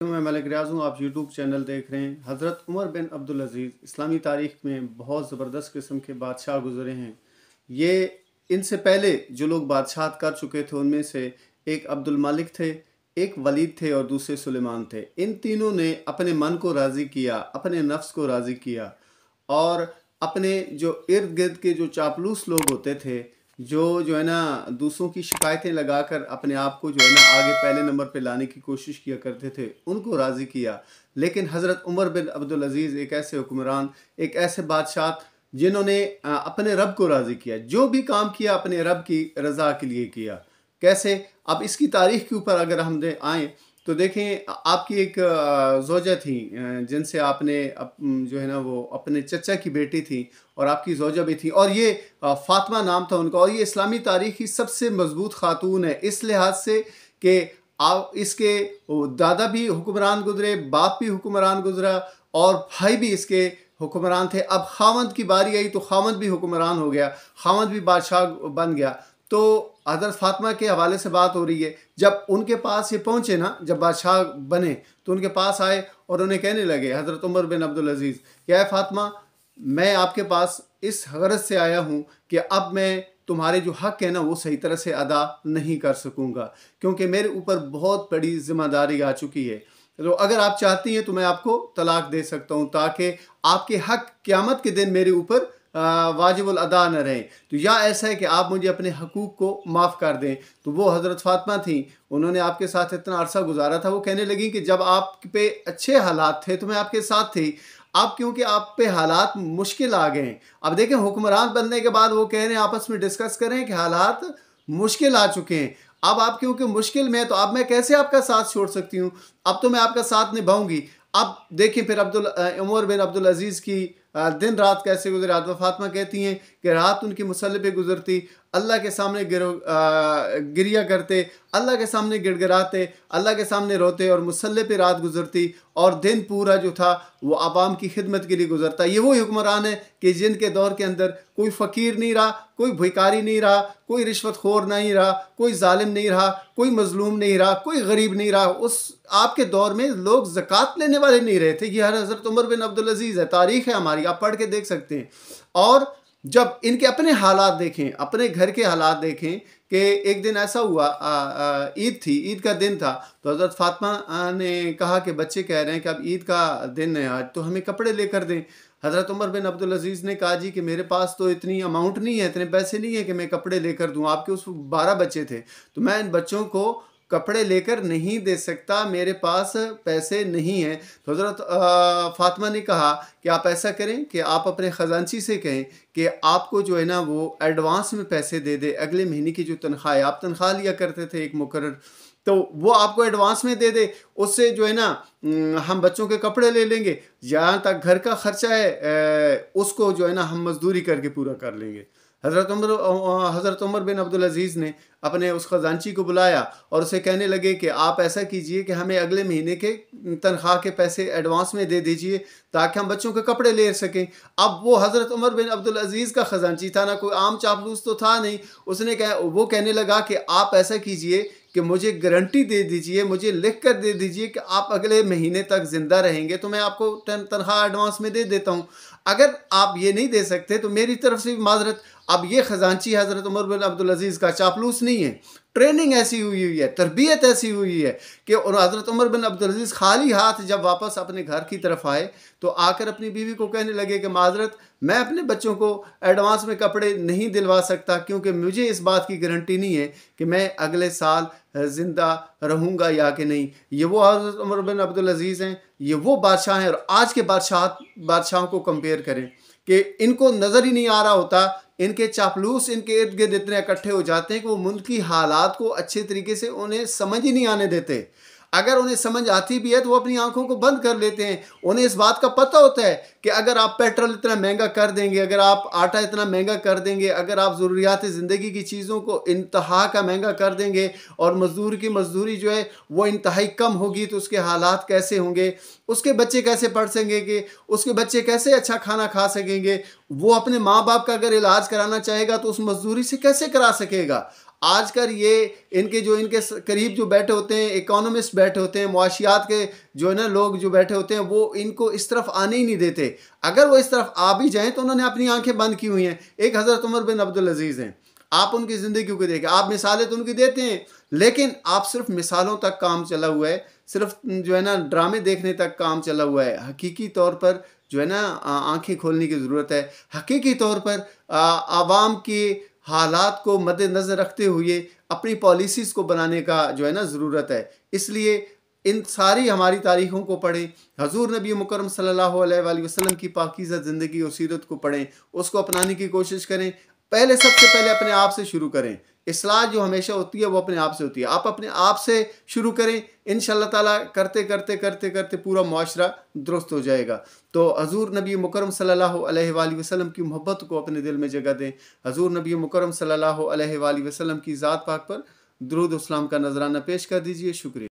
तो मैं मलिक रियाज हूँ आप यूट्यूब चैनल देख रहे हैं हज़रत उमर बिन अब्दुल अज़ीज़ इस्लामी तारीख में बहुत ज़बरदस्त किस्म के बादशाह गुजरे हैं ये इनसे पहले जो लोग बादशाह कर चुके थे उनमें से एक अब्दुल मालिक थे एक वलीद थे और दूसरे सुलेमान थे इन तीनों ने अपने मन को राज़ी किया अपने नफ्स को राज़ी किया और अपने जो इर्द गिर्द के जो चापलूस लोग होते थे जो जो है ना दूसरों की शिकायतें लगाकर अपने आप को जो है ना आगे पहले नंबर पे लाने की कोशिश किया करते थे उनको राज़ी किया लेकिन हज़रत उमर बिन अब्दुल अजीज़ एक ऐसे हुक्मरान एक ऐसे बादशाह जिन्होंने अपने रब को राज़ी किया जो भी काम किया अपने रब की रज़ा के लिए किया कैसे अब इसकी तारीख के ऊपर अगर हम आएँ तो देखें आपकी एक जोजा थी जिनसे आपने जो है ना वो अपने चचा की बेटी थी और आपकी जोजा भी थी और ये फातमा नाम था उनका और ये इस्लामी तारीख की सबसे मजबूत खातून है इस लिहाज से कि आप इसके दादा भी हुक्मरान गुजरे बाप भी हुक्मरान गुजरा और भाई भी इसके हुक्मरान थे अब खावंद की बारी आई तो खावंद भी हुक्मरान हो गया खावंद भी बादशाह बन गया तो हज़रत फातमा के हवाले से बात हो रही है जब उनके पास ये पहुँचे ना जब बादशाह बने तो उनके पास आए और उन्हें कहने लगे हज़रत उमर बिन अब्दुल अज़ीज़ क्या फातमा मैं आपके पास इस गरज से आया हूँ कि अब मैं तुम्हारे जो हक़ है ना वो सही तरह से अदा नहीं कर सकूँगा क्योंकि मेरे ऊपर बहुत बड़ी जिम्मेदारी आ चुकी है तो अगर आप चाहती हैं तो मैं आपको तलाक दे सकता हूँ ताकि आपके हक़ क़्यामत के दिन मेरे ऊपर वाजिबल अदा न रहे तो या ऐसा है कि आप मुझे अपने हकूक़ को माफ़ कर दें तो वो हज़रत फ़ातमा थी उन्होंने आपके साथ इतना अरसा गुजारा था वो कहने लगी कि जब आप पे अच्छे हालात थे तो मैं आपके साथ थी अब क्योंकि आप पे हालात मुश्किल आ गए अब देखें हुक्मरान बनने के बाद वो कह रहे हैं आपस में डिस्कस करें कि हालात मुश्किल आ चुके हैं अब आप क्योंकि मुश्किल में तो अब मैं कैसे आपका साथ छोड़ सकती हूँ अब तो मैं आपका साथ निभाऊंगी अब देखें फिर अब्दुल उमर बिन अब्दुल अजीज़ की दिन रात कैसे गुजरे आदवा फातमा कहती हैं कि रात उनकी मसल पर गुजरती अल्लाह के सामने गिर गिरिया करते अल्लाह के सामने गिड़गिड़ाते अल्लाह के सामने रोते और मसल्ले पे रात गुजरती और दिन पूरा जो था वो आवाम की खिदमत के लिए गुजरता ये वो हुक्मरान है कि जिनके दौर के अंदर कोई फ़कीर नहीं रहा कोई भिकारी नहीं रहा कोई रिश्वत खोर नहीं रहा कोई ालिम नहीं रहा कोई मजलूम नहीं रहा कोई गरीब नहीं रहा उस आपके दौर में लोग ज़क़़त लेने वाले नहीं रहे थे यह हज़रत उमर बिन अब्दुलज़ीज़ है तारीख़ है हमारी वाली आप पढ़ के देख सकते हैं और जब इनके अपने हालात देखें अपने घर के हालात देखें कि एक दिन ऐसा हुआ ईद थी ईद का दिन था तो हज़रत फातमा ने कहा कि बच्चे कह रहे हैं कि अब ईद का दिन है आज तो हमें कपड़े लेकर दें हज़रत उमर बिन अब्दुल अजीज़ ने कहा जी कि मेरे पास तो इतनी अमाउंट नहीं है इतने पैसे नहीं है कि मैं कपड़े लेकर दूँ आपके उस बारह बच्चे थे तो मैं इन बच्चों को कपड़े लेकर नहीं दे सकता मेरे पास पैसे नहीं हैं तो हज़रत फातिमा ने कहा कि आप ऐसा करें कि आप अपने ख़जानची से कहें कि आपको जो है ना वो एडवांस में पैसे दे दे अगले महीने की जो तनख्वाह है आप तनख्वाह लिया करते थे एक मुकर तो वो आपको एडवांस में दे दे उससे जो है ना हम बच्चों के कपड़े ले लेंगे जहाँ तक घर का ख़र्चा है उसको जो है ना हम मजदूरी करके पूरा कर लेंगे हज़रत उमर हज़रत उमर बिन अब्दुल अज़ीज़ ने अपने उस ख़जानची को बुलाया और उसे कहने लगे कि आप ऐसा कीजिए कि हमें अगले महीने के तनख्वाह के पैसे एडवांस में दे दीजिए ताकि हम बच्चों के कपड़े ले सकें अब वो हज़रत उमर बिन अब्दुल अज़ीज़ का ख़जानची था ना कोई आम चापलूस तो था नहीं उसने कह वो कहने लगा कि आप ऐसा कीजिए कि मुझे गारंटी दे दीजिए मुझे लिख कर दे दीजिए कि आप अगले महीने तक ज़िंदा रहेंगे तो मैं आपको तनख्वाह एडवांस में दे देता हूँ अगर आप ये नहीं दे सकते तो मेरी तरफ से भी माजरत अब ये ख़जानची हज़रत उमर बिन अजीज का चापलूस नहीं है ट्रेनिंग ऐसी हुई हुई है तरबियत ऐसी हुई है कि और हज़रत उमर बिन अब्दुलज़ीज़ खाली हाथ जब वापस अपने घर की तरफ आए तो आकर अपनी बीवी को कहने लगे कि माजरत मैं अपने बच्चों को एडवांस में कपड़े नहीं दिलवा सकता क्योंकि मुझे इस बात की गारंटी नहीं है कि मैं अगले साल ज़िंदा रहूँगा या कि नहीं ये वो हज़रत उमर बिन अब्दुलज़ीज़ हैं ये वो बादशाह हैं और आज के बादशाह बादशाहों को कंपेयर करें कि इनको नज़र ही नहीं आ रहा होता इनके चापलूस इनके इर्द गिर्द इतने इकट्ठे हो जाते हैं कि वो मुल्क की हालात को अच्छे तरीके से उन्हें समझ ही नहीं आने देते अगर उन्हें समझ आती भी है तो वो अपनी आंखों को बंद कर लेते हैं उन्हें इस बात का पता होता है कि अगर आप पेट्रोल इतना महंगा कर देंगे अगर आप आटा इतना महंगा कर देंगे अगर आप ज़रूरियात ज़िंदगी की चीज़ों को इंतहा का महंगा कर देंगे और मज़दूर की मजदूरी जो है वो इंतहाई कम होगी तो उसके हालात कैसे होंगे उसके बच्चे कैसे पढ़ सकेंगे उसके बच्चे कैसे अच्छा खाना खा सकेंगे वो अपने माँ बाप का अगर इलाज कराना चाहेगा तो उस मजदूरी से कैसे करा सकेगा आजकल ये इनके जो इनके करीब जो बैठे होते हैं इकोनॉमिस्ट बैठे होते हैं मुआशियात के जो है ना लोग जो बैठे होते हैं वो इनको इस तरफ आने ही नहीं देते अगर वो इस तरफ आ भी जाएँ तो उन्होंने अपनी आंखें बंद की हुई हैं एक हज़रत उमर बिन अब्दुल अजीज़ हैं आप उनकी ज़िंदगी को देखें आप मिसालें तो उनकी देते हैं लेकिन आप सिर्फ मिसालों तक काम चला हुआ है सिर्फ जो है ना ड्रामे देखने तक काम चला हुआ है हकीकी तौर पर जो है ना आंखें खोलने की ज़रूरत है हकीकी तौर पर आवाम की हालात को मद्देनज़र रखते हुए अपनी पॉलिसीज़ को बनाने का जो है ना ज़रूरत है इसलिए इन सारी हमारी तारीखों को पढ़ें हजूर नबी मुकरम सल्लल्लाहु अलैहि वसल्लम की पाकिज़ा ज़िंदगी और सीरत को पढ़ें उसको अपनाने की कोशिश करें पहले सबसे पहले अपने आप से शुरू करें असलाह जो हमेशा होती है वो अपने आप से होती है आप अपने आप से शुरू करें इन ताला करते करते करते करते पूरा माशरा दुरुस्त हो जाएगा तो हजूर नबी मुकरम सल्ला वसलम की मोहब्बत को अपने दिल में जगह दें हजूर नबी मुकरम सल्ला वसलम की ज़ात पाक पर दरुद उसम का नजराना पेश कर दीजिए शुक्रिया